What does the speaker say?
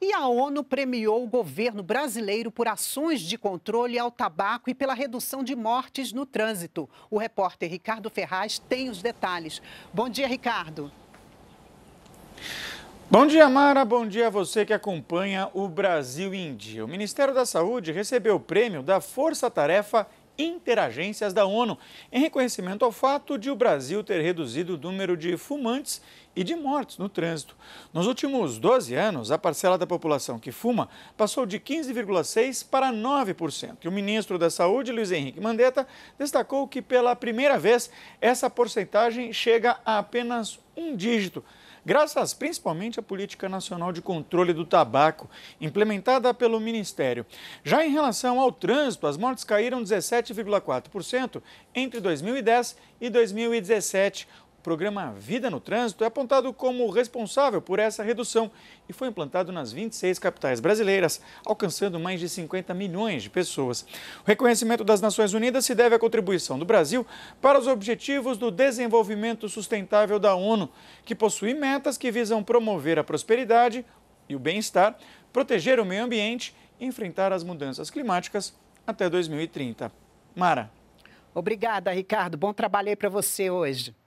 E a ONU premiou o governo brasileiro por ações de controle ao tabaco e pela redução de mortes no trânsito. O repórter Ricardo Ferraz tem os detalhes. Bom dia, Ricardo. Bom dia, Mara. Bom dia a você que acompanha o Brasil em Dia. O Ministério da Saúde recebeu o prêmio da Força Tarefa interagências da ONU, em reconhecimento ao fato de o Brasil ter reduzido o número de fumantes e de mortes no trânsito. Nos últimos 12 anos, a parcela da população que fuma passou de 15,6% para 9%. E o ministro da Saúde, Luiz Henrique Mandetta, destacou que pela primeira vez essa porcentagem chega a apenas um dígito graças principalmente à Política Nacional de Controle do Tabaco, implementada pelo Ministério. Já em relação ao trânsito, as mortes caíram 17,4% entre 2010 e 2017. O programa Vida no Trânsito é apontado como responsável por essa redução e foi implantado nas 26 capitais brasileiras, alcançando mais de 50 milhões de pessoas. O reconhecimento das Nações Unidas se deve à contribuição do Brasil para os Objetivos do Desenvolvimento Sustentável da ONU, que possui metas que visam promover a prosperidade e o bem-estar, proteger o meio ambiente e enfrentar as mudanças climáticas até 2030. Mara. Obrigada, Ricardo. Bom trabalho aí para você hoje.